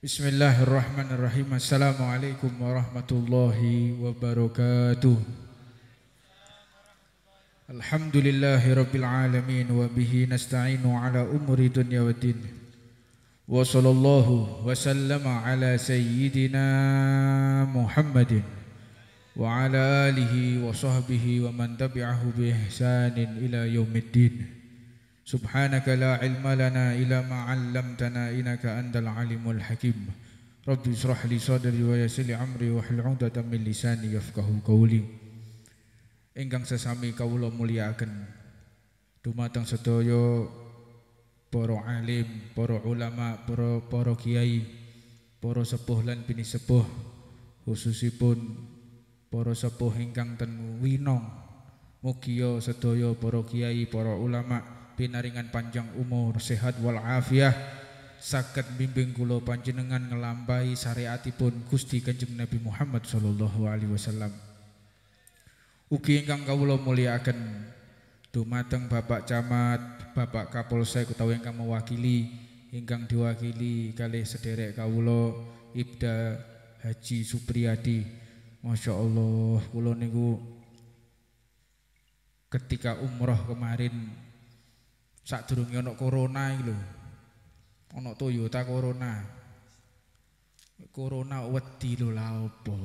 بسم الله الرحمن الرحيم السلام عليكم ورحمة الله وبركاته الحمد لله رب العالمين وبه نستعين على أمور الدنيا والدين وصلى الله وسلم على سيدنا محمد وعلى آله وصحبه ومن تبعه بإحسان إلى يوم الدين سبحانك لا علم لنا إلا ما علمتنا إنك أنت العليم الحكيم رب اشرح لي صدري ويسر لي أمري واحلل عقدة من لساني يفقهوا قولي ingkang sesami kawula mulyakaken dumateng sedaya para alim, para ulama, para para kiai, para sepuh lan bini sepuh khususipun para sepuh ingkang ten winong mugia ya sedaya para kiai, para ulama pinaringan panjang umur sehat wal afiah saged bimbing kulo panjenengan ngelambai syariatipun Gusti Kanjeng Nabi Muhammad sallallahu alaihi wasallam ugi ingkang kawula mulyakaken dumateng Bapak Camat, Bapak Kapolsek utawi ingkang mewakili ingkang diwakili kalih sederek kawula Ibda Haji Supriyadi Masya Allah kulo niku ketika umroh kemarin Sadurunge ana corona iki ono Ana Toyota Corona. Corona wedi lo la opo.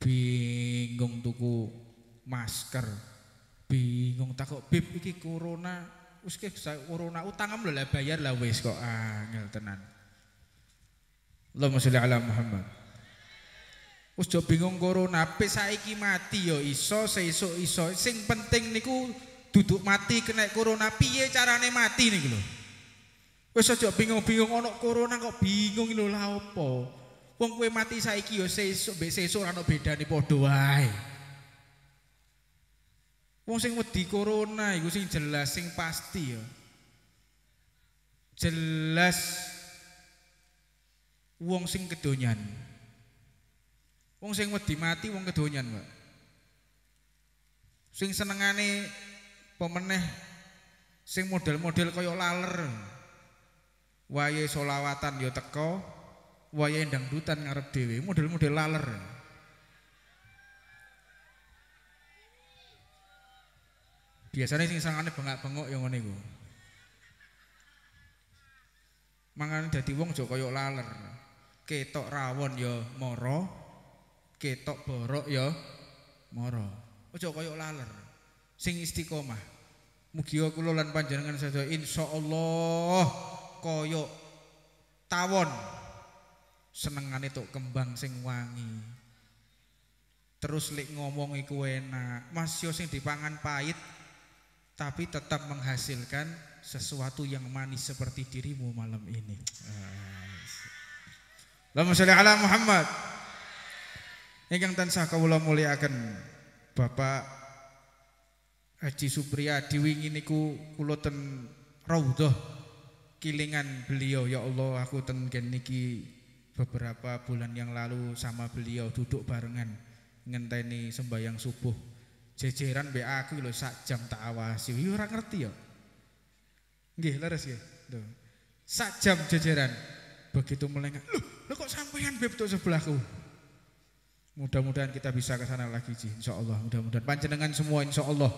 Bingung tuku masker. Bingung takok bib iki corona wis corona utangem lho lah bayar lah wis kok angel ah, tenan. Allahumma sholli ala Muhammad. Wis bingung corona, pis saiki mati ya iso, sesuk iso. Sing penting niku duduk mati kena corona piye carane mati nih lo wes aja bingung bingung ono corona kok bingung lo lah opo wong kue mati saiki ya seso be seso ono beda nih podo ay wong sing wedi corona iku sing jelas sing pasti yo jelas wong sing kedonyan wong sing wedi mati wong kedonyan pak sing senengane pemeneh sing model-model kaya laler Waya solawatan ya teko Waya endang dutan ngarep dhewe model-model laler biasanya sing sangane bengak-bengok yang ngene iku mangane dadi wong aja kaya laler ketok rawon ya moro ketok borok ya moro aja kaya laler sing istiqomah. mugiwa kulolan panjangan saya Insya Allah koyo tawon senengan itu kembang sing wangi. Terus lik ngomong iku enak. Mas yo sing dipangan pahit tapi tetap menghasilkan sesuatu yang manis seperti dirimu malam ini. Allahumma sholli ala Muhammad. Ingkang tansah kawula mulyakaken Bapak Haji Supriyadi wingi niku kula ten raudhah kilingan beliau ya Allah aku ten niki beberapa bulan yang lalu sama beliau duduk barengan ngenteni sembahyang subuh jejeran be aku lho sak jam tak awasi yo ora ngerti ya nggih leres nggih sak jam jejeran begitu melengah lho lho kok sampean beb tuh sebelahku mudah-mudahan kita bisa ke sana lagi Ji insyaallah mudah-mudahan panjenengan semua insyaallah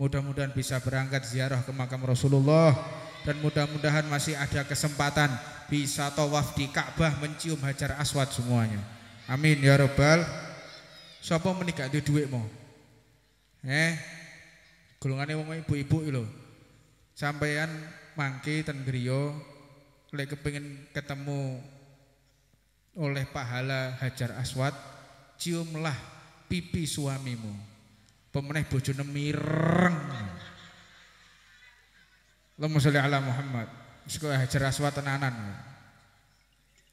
Mudah-mudahan bisa berangkat ziarah ke makam Rasulullah dan mudah-mudahan masih ada kesempatan bisa tawaf di Ka'bah mencium Hajar Aswad semuanya. Amin ya robbal. Siapa menikah di duit mau? Eh, golongannya wong ibu-ibu lho. Sampeyan mangki ten griya lek kepengin ketemu oleh pahala Hajar Aswad, ciumlah pipi suamimu. Pemenang bojone mireng Allahumma sholli ala Muhammad wis hajar aswat tenanan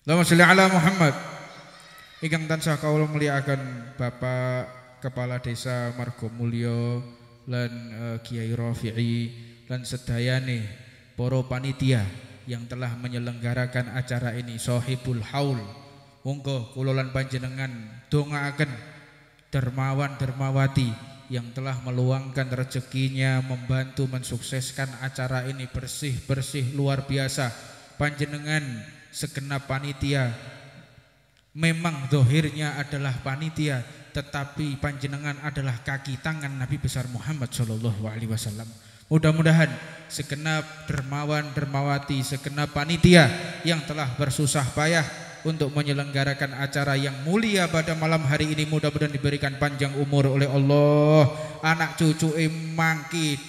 Allahumma sholli ala Muhammad ingkang tansah kawula mulyakaken Bapak Kepala Desa Margo Mulyo lan eh, Kiai Rafi'i lan sedayane para panitia yang telah menyelenggarakan acara ini Sohibul Haul monggo kula lan panjenengan dongaaken dermawan dermawati yang telah meluangkan rezekinya membantu mensukseskan acara ini bersih-bersih luar biasa. Panjenengan segenap panitia memang dohirnya adalah panitia tetapi panjenengan adalah kaki tangan Nabi besar Muhammad Shallallahu Alaihi Wasallam. Mudah-mudahan segenap dermawan dermawati, segenap panitia yang telah bersusah payah untuk menyelenggarakan acara yang mulia pada malam hari ini mudah-mudahan diberikan panjang umur oleh Allah anak cucu emangki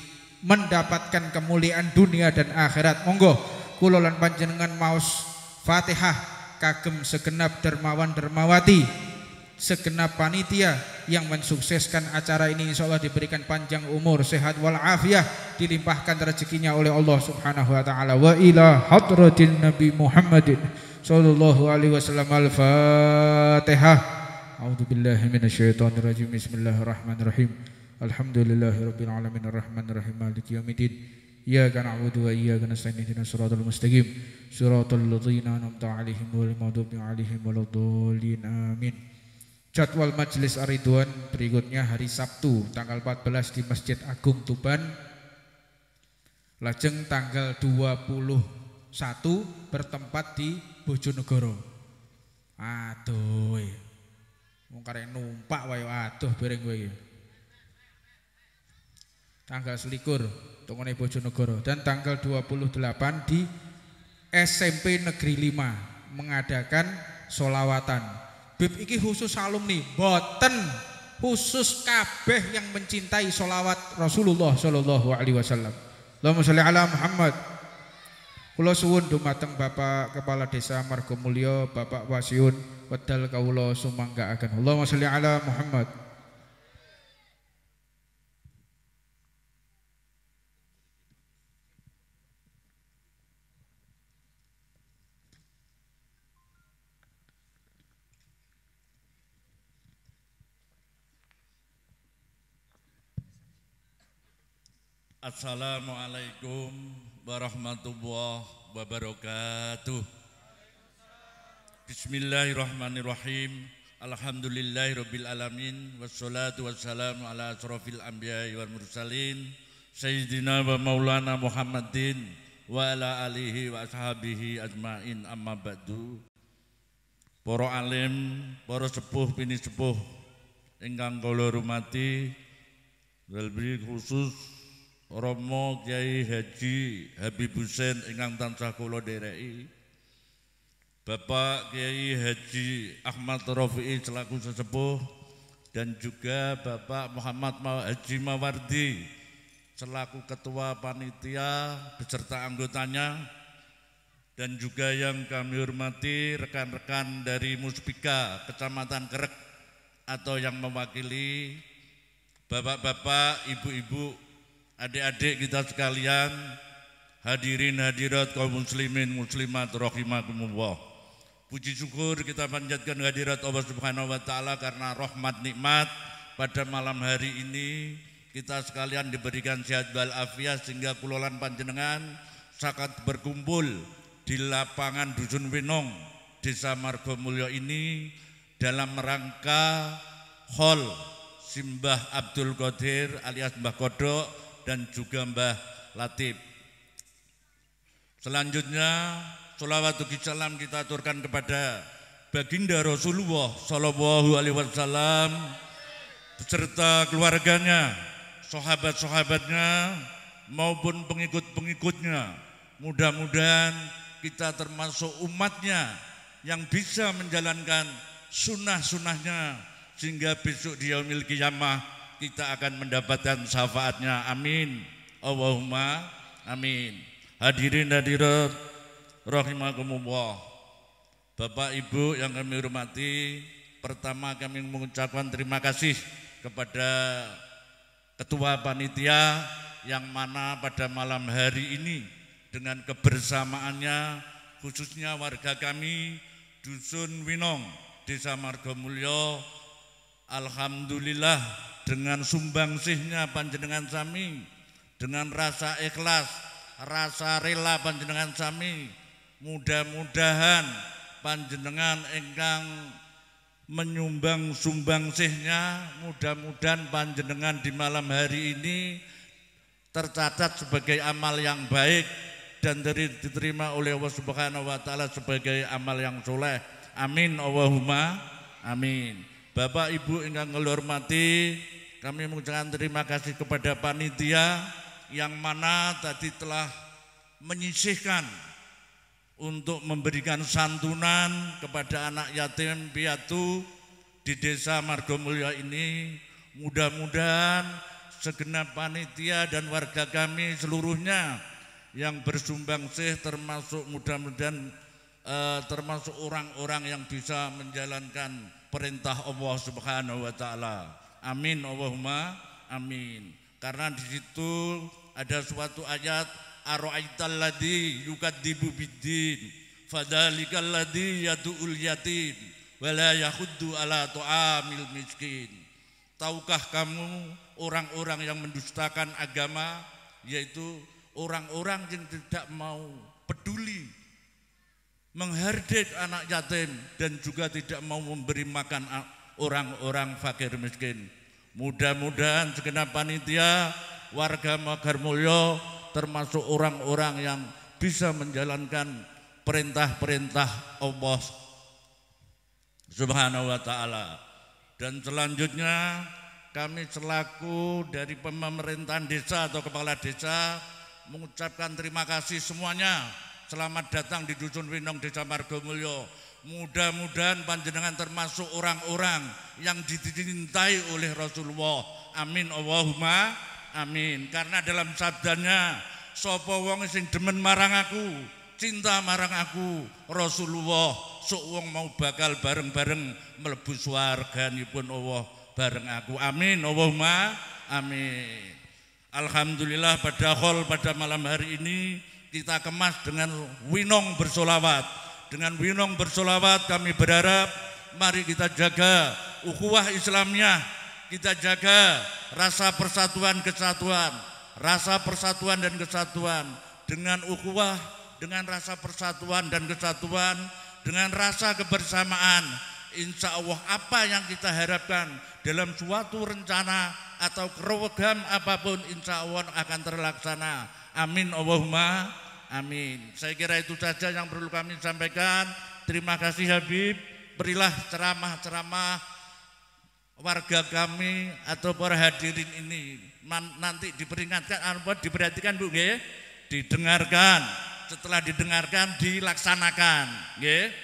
mendapatkan kemuliaan dunia dan akhirat monggo kulolan panjenengan maus Fatihah kagem segenap dermawan dermawati segenap panitia yang mensukseskan acara ini insya Allah diberikan panjang umur sehat wal dilimpahkan rezekinya oleh Allah subhanahu wa ta'ala wa ila hadratin Nabi Muhammadin sallallahu alaihi wasallam al-fatihah a'udzu billahi minasyaitonir rajim bismillahirrahmanirrahim rabbil alamin rahim maliki yaumiddin إياك نعبد وإياك نستعين اهدنا الصراط المستقيم صراط الذين أنعمت عليهم غير المغضوب عليهم ولا الضالين Amin. Jadwal Majelis Ariduan berikutnya hari Sabtu tanggal 14 di Masjid Agung Tuban Lajeng tanggal 21 bertempat di Bojonegoro. Aduh. Iya. Wong kare numpak wae aduh bereng kowe iki. Tanggal selikur tongone Bojonegoro dan tanggal 28 di SMP Negeri 5 mengadakan solawatan. Bib iki khusus alumni, boten khusus kabeh yang mencintai solawat Rasulullah Shallallahu Alaihi Wasallam. Allahumma sholli ala Muhammad. Kula suwun dumateng Bapak Kepala Desa Margomulyo, Bapak Wasiun, wedal kawula sumanggaaken. Allahumma sholli ala Muhammad. Assalamualaikum warahmatullahi wabarakatuh. Bismillahirrahmanirrahim. Alhamdulillahirabbil alamin wassalatu wassalamu ala asrofil anbiya'i wal mursalin sayyidina wa maulana Muhammadin wa ala alihi wa ashabihi ajmain amma ba'du. Para alim, para sepuh pini sepuh ingkang kula hormati, khusus Romo Kiai Haji Habib Hussein ingkang tansah kula dereki Bapak Kiai Haji Ahmad Rafi'i selaku sesepuh dan juga Bapak Muhammad Haji Mawardi selaku ketua panitia beserta anggotanya dan juga yang kami hormati rekan-rekan dari Muspika Kecamatan Kerek atau yang mewakili bapak-bapak, ibu-ibu adik-adik kita sekalian, hadirin hadirat kaum muslimin muslimat rahimakumullah. Puji syukur kita panjatkan hadirat Allah Subhanahu wa taala karena rahmat nikmat pada malam hari ini kita sekalian diberikan sehat walafiat sehingga kulolan panjenengan sakat berkumpul di lapangan Dusun Winong Desa Margomulyo ini dalam rangka Hall Simbah Abdul Qadir alias Mbah Kodok dan juga Mbah Latif. Selanjutnya sholawat dan salam kita aturkan kepada baginda Rasulullah Shallallahu Alaihi Wasallam beserta keluarganya, sahabat-sahabatnya maupun pengikut-pengikutnya. Mudah-mudahan kita termasuk umatnya yang bisa menjalankan sunnah-sunnahnya sehingga besok dia memiliki yamah kita akan mendapatkan syafaatnya. Amin. Allahumma amin. Hadirin hadirat rahimakumullah. Bapak Ibu yang kami hormati, pertama kami mengucapkan terima kasih kepada ketua panitia yang mana pada malam hari ini dengan kebersamaannya khususnya warga kami Dusun Winong, Desa Margomulyo, Alhamdulillah dengan sumbangsihnya panjenengan sami, dengan rasa ikhlas, rasa rela panjenengan sami, mudah-mudahan panjenengan engkang menyumbang sumbangsihnya, mudah-mudahan panjenengan di malam hari ini tercatat sebagai amal yang baik dan diterima oleh Allah Subhanahu wa taala sebagai amal yang soleh. Amin Allahumma amin. Bapak Ibu ingkang kami kami mengucapkan terima kasih kepada panitia yang mana tadi telah menyisihkan untuk memberikan santunan kepada anak yatim piatu di Desa Margomulya ini. Mudah-mudahan segenap panitia dan warga kami seluruhnya yang sih termasuk mudah-mudahan eh, termasuk orang-orang yang bisa menjalankan perintah Allah Subhanahu wa taala. Amin Allahumma amin. Karena di situ ada suatu ayat ara'aital ladzi yukadzibu biddin fadzalikal ladzi yad'ul yatim la yahuddu ala tu'amil miskin. Tahukah kamu orang-orang yang mendustakan agama yaitu orang-orang yang tidak mau peduli menghardik anak yatim dan juga tidak mau memberi makan orang-orang fakir miskin. Mudah-mudahan segenap panitia, warga Magar Mulyo termasuk orang-orang yang bisa menjalankan perintah-perintah Allah Subhanahu wa taala. Dan selanjutnya kami selaku dari pemerintahan desa atau kepala desa mengucapkan terima kasih semuanya Selamat datang di Dusun Winong Desa Margomulyo. Mudah-mudahan panjenengan termasuk orang-orang yang dicintai oleh Rasulullah. Amin Allahumma amin. Karena dalam sabdanya sapa wong sing demen marang aku, cinta marang aku, Rasulullah sok wong mau bakal bareng-bareng mlebu pun Allah bareng aku. Amin Allahumma amin. Alhamdulillah pada hall pada malam hari ini kita kemas dengan winong bersolawat. Dengan winong bersolawat kami berharap mari kita jaga ukhuwah Islamnya, kita jaga rasa persatuan kesatuan, rasa persatuan dan kesatuan dengan ukhuwah, dengan rasa persatuan dan kesatuan, dengan rasa kebersamaan. Insya Allah apa yang kita harapkan dalam suatu rencana atau kerogam apapun insya Allah akan terlaksana Amin Allahumma amin. Saya kira itu saja yang perlu kami sampaikan. Terima kasih Habib. Berilah ceramah-ceramah warga kami atau para hadirin ini nanti diperingatkan apa anu, diperhatikan Bu nggih didengarkan setelah didengarkan dilaksanakan nggih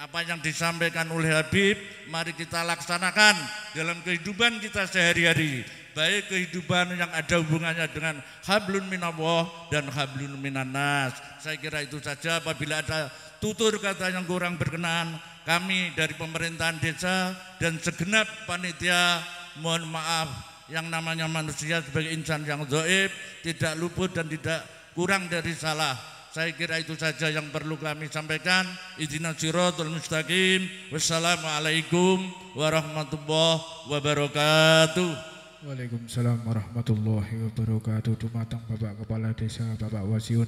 apa yang disampaikan oleh Habib mari kita laksanakan dalam kehidupan kita sehari-hari baik kehidupan yang ada hubungannya dengan hablun minallah dan hablun minanas. Saya kira itu saja apabila ada tutur kata yang kurang berkenan, kami dari pemerintahan desa dan segenap panitia mohon maaf yang namanya manusia sebagai insan yang zaib tidak luput dan tidak kurang dari salah. Saya kira itu saja yang perlu kami sampaikan. Izinan sirotul mustaqim. Wassalamualaikum warahmatullahi wabarakatuh. Waalaikumsalam warahmatullahi wabarakatuh. Dumateng Bapak Kepala Desa, Bapak Wasiun.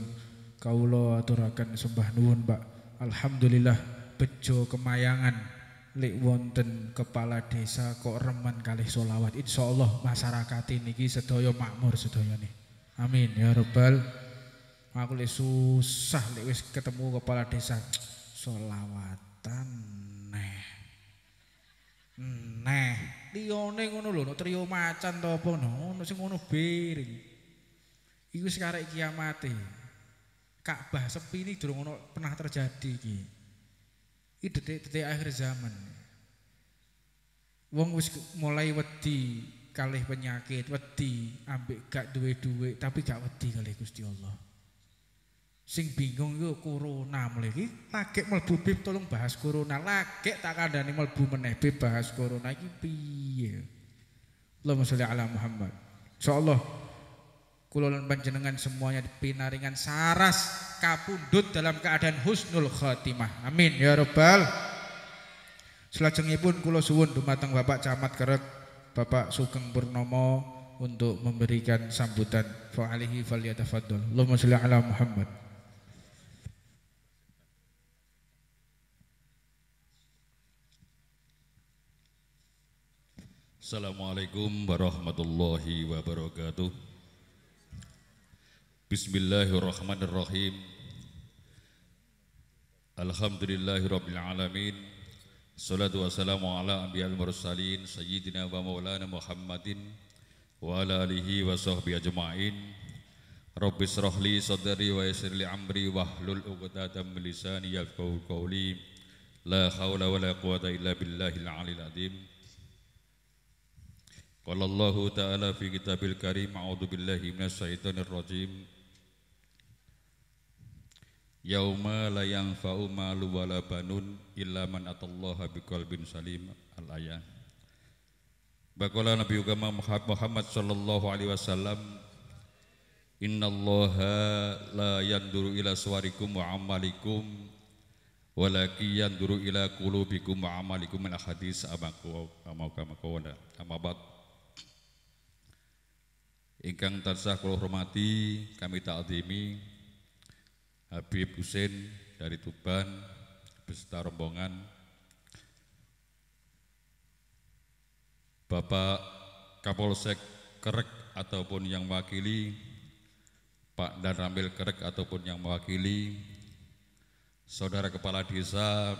Kaulo aturakan sembah nuwun, Pak. Alhamdulillah bejo kemayangan lek wonten kepala desa kok remen kalih solawat insya Allah masyarakat ini sedaya makmur sedaya nih amin ya rabbal aku lek susah lek wis ketemu kepala desa solawatan triyone ngono lho, triyo macan to apa ngono sing ngono biring. Iku sing arek kiamat. Ka'bah sepi iki durung pernah terjadi iki. Iki detik-detik akhir zaman. Wong wis mulai wedi kalih penyakit, wedi ambek gak duwe-duwe tapi gak wedi kalih Gusti Allah. Sing bingung yo corona mulai iki lagi mlebu bib tolong bahas corona. Lagi tak ada nih meneh bib bahas corona lagi piye. Allahumma sholli ala Muhammad. Insyaallah kula panjenengan semuanya dipinaringan saras kapundut dalam keadaan husnul khatimah. Amin ya rabbal pun kulo suwun dumateng Bapak Camat Kerek, Bapak Sugeng Purnomo untuk memberikan sambutan. faalihi alihi falyatafaddal. Allahumma sholli ala Muhammad. Assalamualaikum warahmatullahi wabarakatuh. Bismillahirrahmanirrahim. Alhamdulillahirabbil alamin. Salatu wassalamu ala anbiya'il mursalin sayyidina wa maulana Muhammadin wa ala alihi wa sahbihi ajma'in. Rabbi israh li wa yassir amri wahlul 'uqdatam min lisani yafqahu qawli. La haula wala quwata illa billahil 'aliyil 'azim. قال الله تعالى في كتاب الكريم أعوذ بالله من الشيطان الرجيم يوم لا ينفع مال ولا بنون إلا من bin salim بقلب Bakola Nabi Ugama Muhammad Sallallahu Alaihi Wasallam Inna Allah la yanduru ila suarikum wa amalikum Walaki yanduru ila kulubikum wa amalikum Min ahadis amaku amaku amaku amaku amabat ingkang tansah kula hormati kami takzimi Habib Husain dari Tuban beserta rombongan Bapak Kapolsek Kerek ataupun yang mewakili Pak dan Ramil Kerek ataupun yang mewakili Saudara Kepala Desa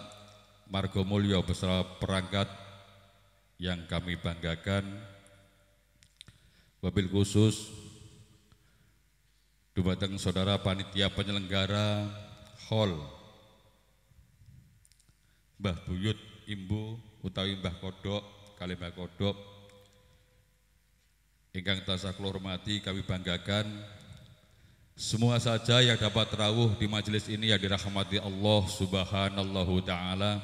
Margo Mulyo beserta perangkat yang kami banggakan Wabil khusus Dubateng Saudara Panitia Penyelenggara Hall Mbah Buyut Imbu utawi Mbah Kodok Kalimah Kodok ingkang tasa kula hormati kami banggakan semua saja yang dapat rawuh di majelis ini yang dirahmati Allah Subhanahu taala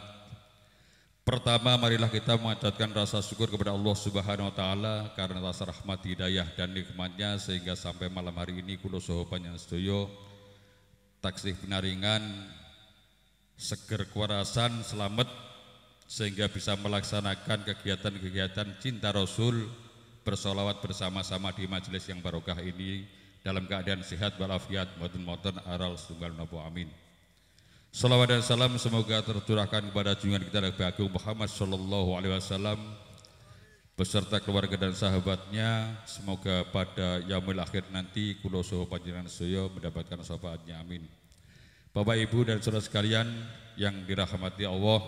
Pertama, marilah kita mengucapkan rasa syukur kepada Allah Subhanahu wa taala karena rasa rahmat hidayah dan nikmatnya sehingga sampai malam hari ini kula saha panjenengan taksih penaringan seger kewarasan selamat sehingga bisa melaksanakan kegiatan-kegiatan cinta Rasul bersolawat bersama-sama di majelis yang barokah ini dalam keadaan sehat walafiat, mohon mohon aral sunggal nopo amin. Salawat dan salam semoga tercurahkan kepada junjungan kita Nabi Agung Muhammad Sallallahu Alaihi Wasallam beserta keluarga dan sahabatnya. Semoga pada yaumil akhir nanti kulo soho panjenengan soyo mendapatkan syafaatnya. Amin. Bapak Ibu dan saudara sekalian yang dirahmati Allah,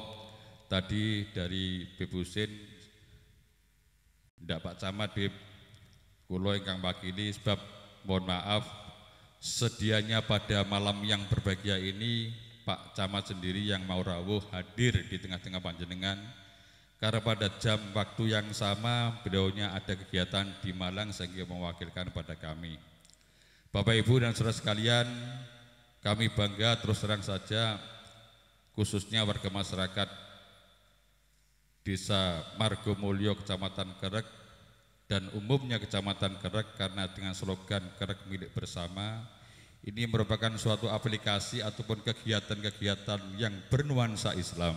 tadi dari Bebusin, tidak Pak Camat, Beb, kulo ingkang wakili sebab mohon maaf sedianya pada malam yang berbahagia ini Pak Camat sendiri yang mau rawuh hadir di tengah-tengah panjenengan karena pada jam waktu yang sama beliaunya ada kegiatan di Malang sehingga mewakilkan pada kami. Bapak Ibu dan saudara sekalian, kami bangga terus terang saja khususnya warga masyarakat Desa Margomulyo Kecamatan Kerek dan umumnya Kecamatan Kerek karena dengan slogan Kerek milik bersama ini merupakan suatu aplikasi ataupun kegiatan-kegiatan yang bernuansa Islam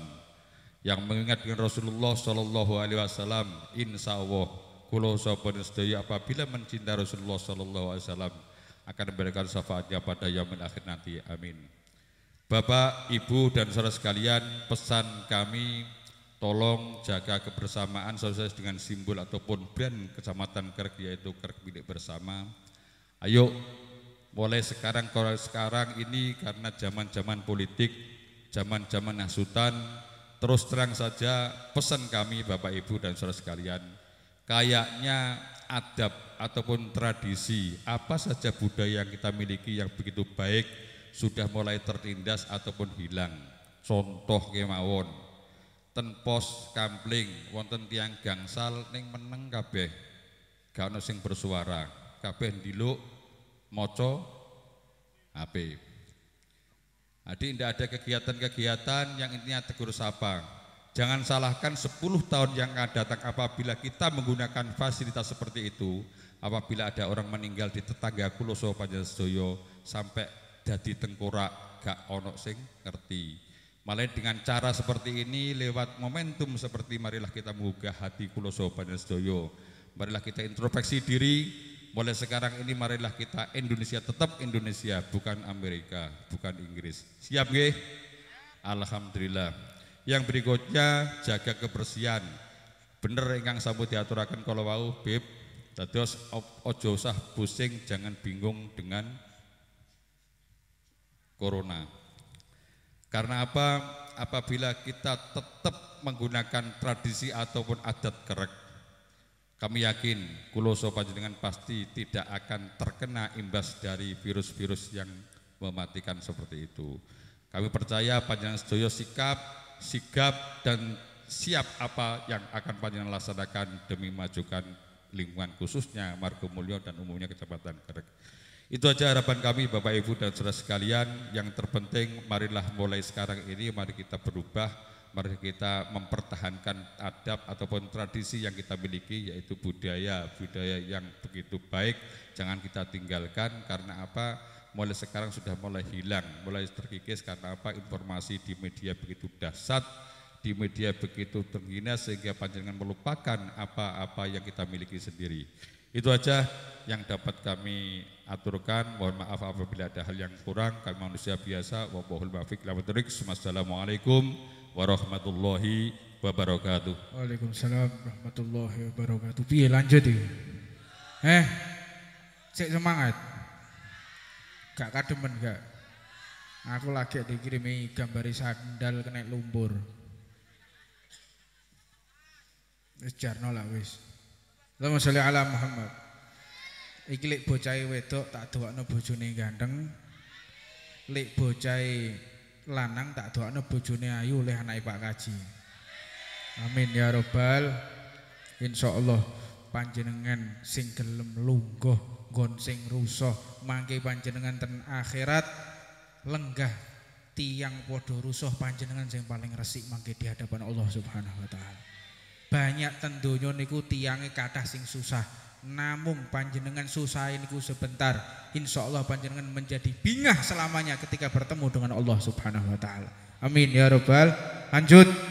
yang mengingatkan Rasulullah Shallallahu Alaihi Wasallam, insya Allah kulo sedaya apabila mencintai Rasulullah Shallallahu Alaihi Wasallam akan memberikan syafaatnya pada yaumil akhir nanti. Amin. Bapak, Ibu, dan saudara sekalian, pesan kami tolong jaga kebersamaan selesai dengan simbol ataupun brand kecamatan Kerk yaitu Kerk milik bersama. Ayo mulai sekarang kalau sekarang ini karena zaman-zaman politik, zaman-zaman nasutan terus terang saja pesan kami Bapak Ibu dan saudara sekalian, kayaknya adab ataupun tradisi apa saja budaya yang kita miliki yang begitu baik sudah mulai tertindas ataupun hilang. Contoh kemawon, ten pos kampling wonten tiang gangsal neng meneng kabeh gak sing bersuara kabeh diluk, moco HP. Jadi tidak ada kegiatan-kegiatan yang intinya tegur sapa. Jangan salahkan 10 tahun yang akan datang apabila kita menggunakan fasilitas seperti itu. Apabila ada orang meninggal di tetangga Kuloso Panjasoyo sampai jadi tengkorak gak onok sing ngerti. Malah dengan cara seperti ini lewat momentum seperti marilah kita menggugah hati Kuloso sopan Marilah kita introspeksi diri, mulai sekarang ini marilah kita Indonesia tetap Indonesia, bukan Amerika, bukan Inggris. Siap nggih? Alhamdulillah. Yang berikutnya jaga kebersihan. Bener ingkang ya, sampun kalau kalau wau, Bib. os ojo usah pusing, jangan bingung dengan corona. Karena apa? Apabila kita tetap menggunakan tradisi ataupun adat kerek, kami yakin kuloso panjenengan pasti tidak akan terkena imbas dari virus-virus yang mematikan seperti itu. Kami percaya panjenengan sedoyo sikap, sigap dan siap apa yang akan panjenengan laksanakan demi majukan lingkungan khususnya Margo Mulyo dan umumnya Kecamatan Kerek. Itu aja harapan kami Bapak Ibu dan Saudara sekalian. Yang terpenting marilah mulai sekarang ini mari kita berubah mari kita mempertahankan adab ataupun tradisi yang kita miliki yaitu budaya budaya yang begitu baik jangan kita tinggalkan karena apa mulai sekarang sudah mulai hilang mulai terkikis karena apa informasi di media begitu dahsyat di media begitu terhina sehingga panjangan melupakan apa-apa yang kita miliki sendiri itu aja yang dapat kami aturkan. Mohon maaf apabila ada hal yang kurang. Kami manusia biasa. Wabohul mafiq. Assalamualaikum warahmatullahi wabarakatuh. Waalaikumsalam warahmatullahi wabarakatuh. Piye lanjut iki? Eh. Cek semangat. Gak kademen gak? Aku lagi dikirimi gambar sandal kena lumpur. Wis jarno lah wis. Allahumma sholli ala Muhammad. Iki lek bocahe wedok tak doakno bojone ganteng. Lek bocah lanang tak doakno bojone ayu oleh anake Pak Kaji. Amin ya robbal insyaallah panjenengan sing gelem lungguh nggon sing rusuh mangke panjenengan ten akhirat lenggah tiang padha rusuh panjenengan sing paling resik mangke di hadapan Allah Subhanahu wa taala. Banyak ten donya niku tiange kathah sing susah Namung panjenengan susah ini sebentar. Insya Allah panjenengan menjadi bingah selamanya ketika bertemu dengan Allah Subhanahu Wa Taala. Amin ya robbal. Lanjut.